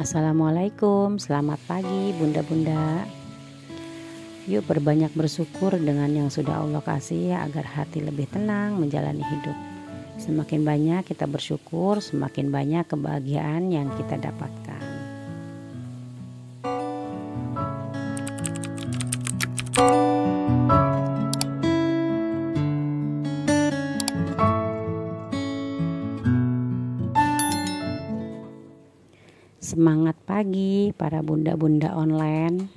Assalamualaikum, selamat pagi bunda-bunda. Yuk perbanyak bersyukur dengan yang sudah Allah kasih agar hati lebih tenang menjalani hidup. Semakin banyak kita bersyukur, semakin banyak kebahagiaan yang kita dapatkan. Semangat pagi para bunda-bunda online.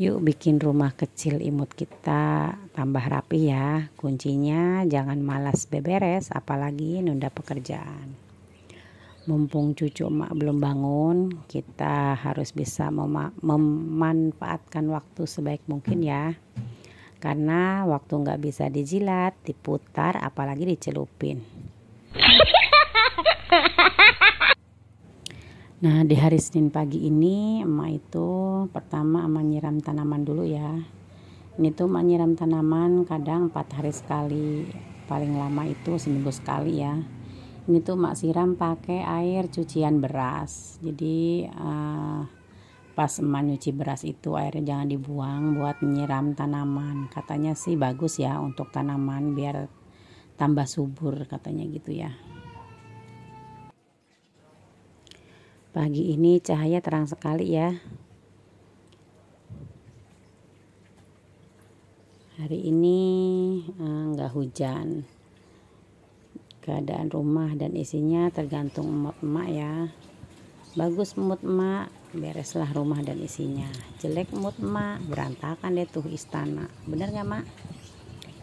Yuk bikin rumah kecil imut kita tambah rapi ya. Kuncinya jangan malas beberes apalagi nunda pekerjaan. Mumpung cucu emak belum bangun, kita harus bisa mem memanfaatkan waktu sebaik mungkin ya. Karena waktu nggak bisa dijilat, diputar, apalagi dicelupin. Nah, di hari Senin pagi ini emak itu pertama emak nyiram tanaman dulu ya. Ini tuh emak nyiram tanaman kadang empat hari sekali, paling lama itu seminggu sekali ya. Ini tuh emak siram pakai air cucian beras. Jadi uh, pas emak nyuci beras itu airnya jangan dibuang buat menyiram tanaman. Katanya sih bagus ya untuk tanaman biar tambah subur katanya gitu ya. Pagi ini cahaya terang sekali ya. Hari ini eh, nggak hujan. Keadaan rumah dan isinya tergantung emak-emak ya. Bagus mood emak, bereslah rumah dan isinya. Jelek mood emak, berantakan deh tuh istana. Bener gak mak?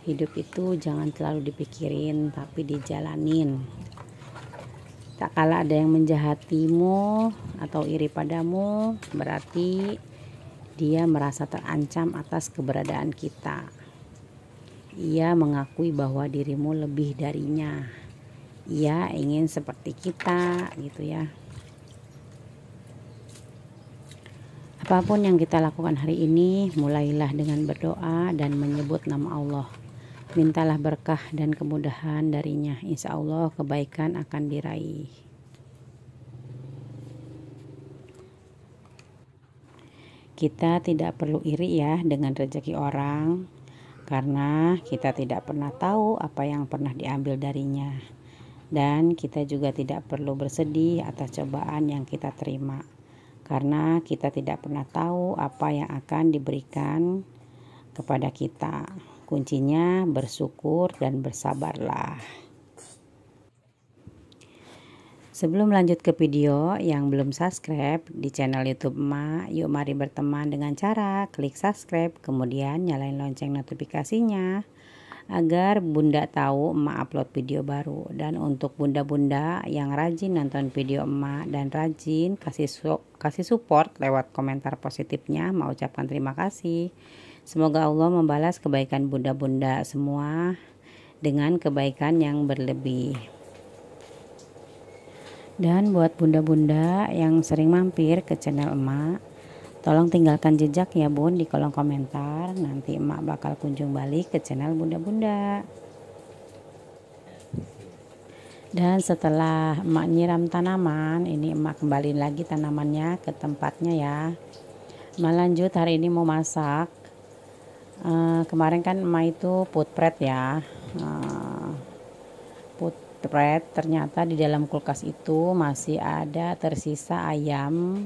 Hidup itu jangan terlalu dipikirin, tapi dijalanin. Tak kalah ada yang menjahatimu atau iri padamu, berarti dia merasa terancam atas keberadaan kita. Ia mengakui bahwa dirimu lebih darinya. Ia ingin seperti kita, gitu ya. Apapun yang kita lakukan hari ini, mulailah dengan berdoa dan menyebut nama Allah mintalah berkah dan kemudahan darinya insya Allah kebaikan akan diraih kita tidak perlu iri ya dengan rezeki orang karena kita tidak pernah tahu apa yang pernah diambil darinya dan kita juga tidak perlu bersedih atas cobaan yang kita terima karena kita tidak pernah tahu apa yang akan diberikan kepada kita. Kuncinya bersyukur dan bersabarlah. Sebelum lanjut ke video yang belum subscribe di channel YouTube Emak, yuk mari berteman dengan cara klik subscribe, kemudian nyalain lonceng notifikasinya agar bunda tahu emak upload video baru dan untuk bunda-bunda yang rajin nonton video emak dan rajin kasih su kasih support lewat komentar positifnya mau ucapkan terima kasih semoga Allah membalas kebaikan bunda-bunda semua dengan kebaikan yang berlebih dan buat bunda-bunda yang sering mampir ke channel emak Tolong tinggalkan jejak ya bun di kolom komentar. Nanti emak bakal kunjung balik ke channel bunda-bunda. Dan setelah emak nyiram tanaman, ini emak kembali lagi tanamannya ke tempatnya ya. Emak lanjut hari ini mau masak. Uh, kemarin kan emak itu putpret ya. Uh, eh, putpret ternyata di dalam kulkas itu masih ada tersisa ayam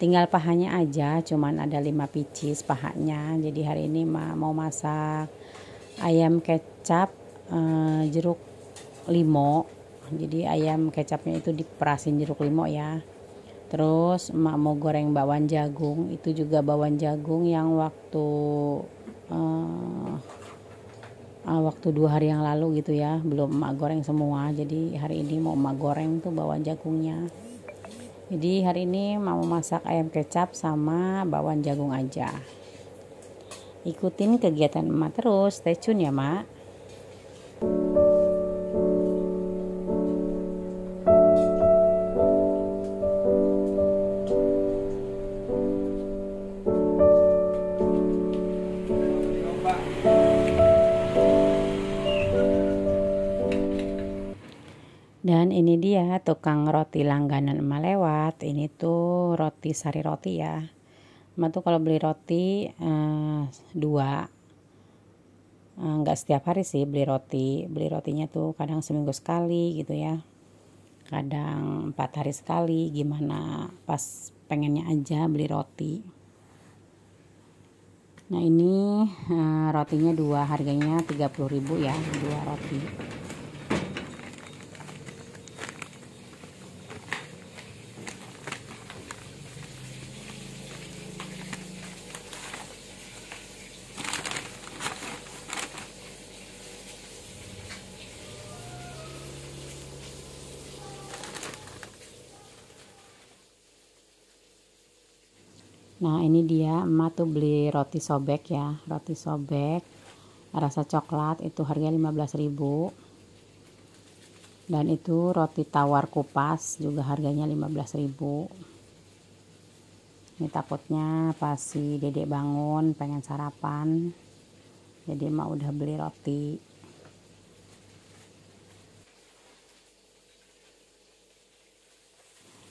tinggal pahanya aja cuman ada lima picis pahanya jadi hari ini mau masak ayam kecap eh, jeruk limo jadi ayam kecapnya itu diperasin jeruk limo ya terus emak mau goreng bawang jagung itu juga bawang jagung yang waktu eh, eh, waktu dua hari yang lalu gitu ya belum emak goreng semua jadi hari ini mau emak goreng tuh bawang jagungnya jadi hari ini mau masak ayam kecap sama bawang jagung aja ikutin kegiatan emak terus stay tune ya mak Dan ini dia tukang roti langganan emak lewat. Ini tuh roti sari roti ya. Emak tuh kalau beli roti eh, dua, eh, nggak eh, setiap hari sih beli roti. Beli rotinya tuh kadang seminggu sekali gitu ya. Kadang empat hari sekali. Gimana pas pengennya aja beli roti. Nah ini eh, rotinya dua, harganya 30.000 ya dua roti. Nah ini dia emak tuh beli roti sobek ya Roti sobek rasa coklat itu harga 15000 Dan itu roti tawar kupas juga harganya 15000 Ini takutnya pasti dedek bangun pengen sarapan Jadi emak udah beli roti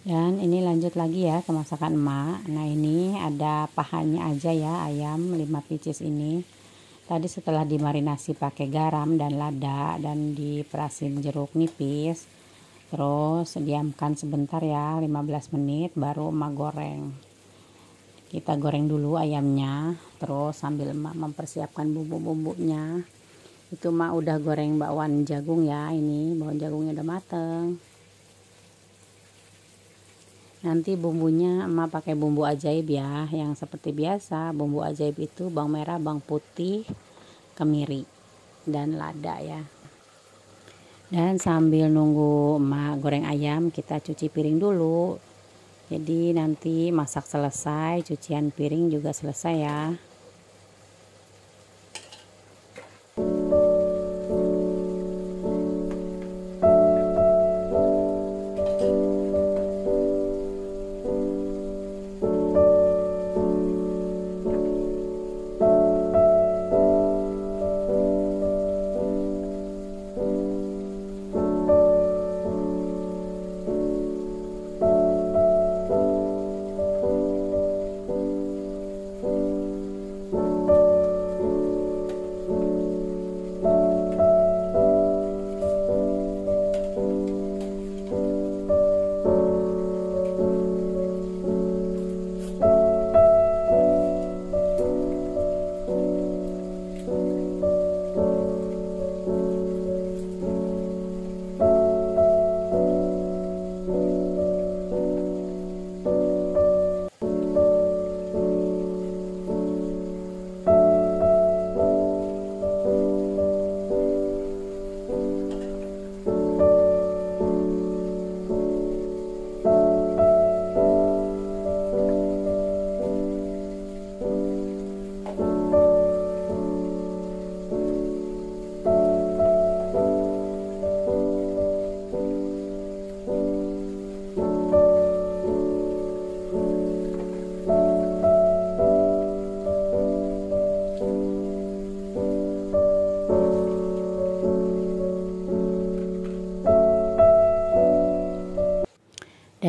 dan ini lanjut lagi ya ke masakan emak nah ini ada pahanya aja ya ayam 5 pieces ini tadi setelah dimarinasi pakai garam dan lada dan diperasin jeruk nipis terus diamkan sebentar ya 15 menit baru emak goreng kita goreng dulu ayamnya terus sambil emak mempersiapkan bumbu-bumbunya itu emak udah goreng bakwan jagung ya ini bakwan jagungnya udah mateng nanti bumbunya emak pakai bumbu ajaib ya yang seperti biasa bumbu ajaib itu bawang merah bawang putih kemiri dan lada ya dan sambil nunggu emak goreng ayam kita cuci piring dulu jadi nanti masak selesai cucian piring juga selesai ya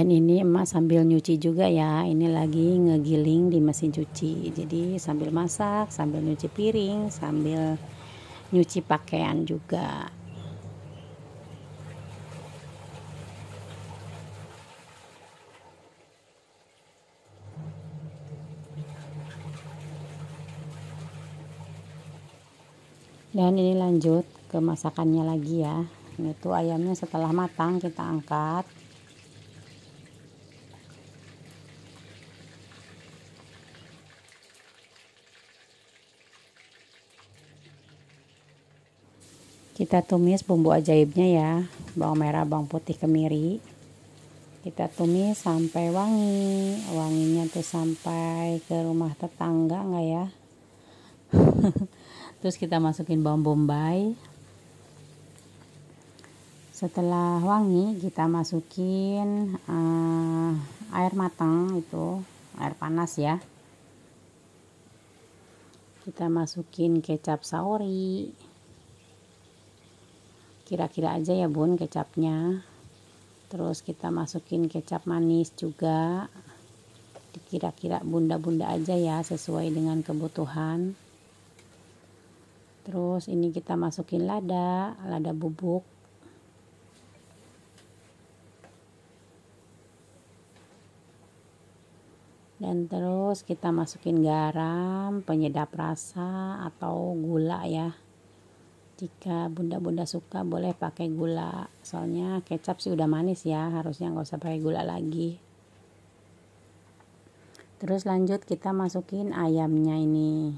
dan ini emak sambil nyuci juga ya ini lagi ngegiling di mesin cuci jadi sambil masak sambil nyuci piring sambil nyuci pakaian juga dan ini lanjut ke masakannya lagi ya itu ayamnya setelah matang kita angkat kita tumis bumbu ajaibnya ya bawang merah bawang putih kemiri kita tumis sampai wangi wanginya tuh sampai ke rumah tetangga nggak ya terus kita masukin bawang bombay setelah wangi kita masukin uh, air matang itu air panas ya kita masukin kecap saori kira-kira aja ya bun kecapnya terus kita masukin kecap manis juga dikira-kira bunda-bunda aja ya sesuai dengan kebutuhan terus ini kita masukin lada lada bubuk dan terus kita masukin garam penyedap rasa atau gula ya jika bunda-bunda suka boleh pakai gula soalnya kecap sih udah manis ya harusnya nggak usah pakai gula lagi terus lanjut kita masukin ayamnya ini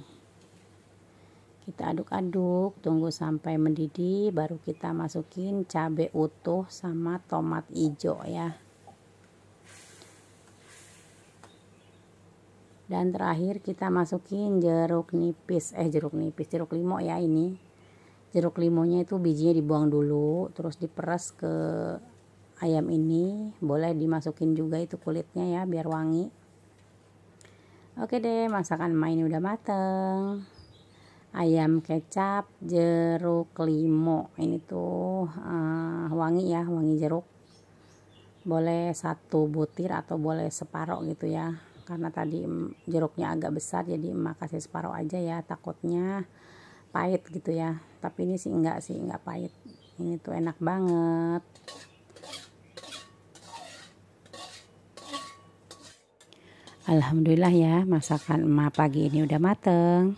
kita aduk-aduk tunggu sampai mendidih baru kita masukin cabai utuh sama tomat hijau ya dan terakhir kita masukin jeruk nipis eh jeruk nipis jeruk limau ya ini jeruk limonya itu bijinya dibuang dulu terus diperas ke ayam ini boleh dimasukin juga itu kulitnya ya biar wangi oke deh masakan emak ini udah mateng ayam kecap jeruk limo ini tuh uh, wangi ya wangi jeruk boleh satu butir atau boleh separoh gitu ya karena tadi jeruknya agak besar jadi emak kasih separuh aja ya takutnya pahit gitu ya tapi ini sih enggak sih enggak pahit ini tuh enak banget Alhamdulillah ya masakan emak pagi ini udah mateng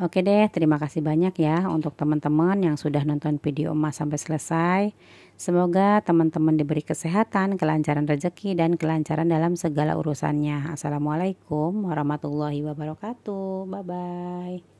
Oke deh terima kasih banyak ya untuk teman-teman yang sudah nonton video emak sampai selesai Semoga teman-teman diberi kesehatan, kelancaran rezeki dan kelancaran dalam segala urusannya Assalamualaikum warahmatullahi wabarakatuh Bye-bye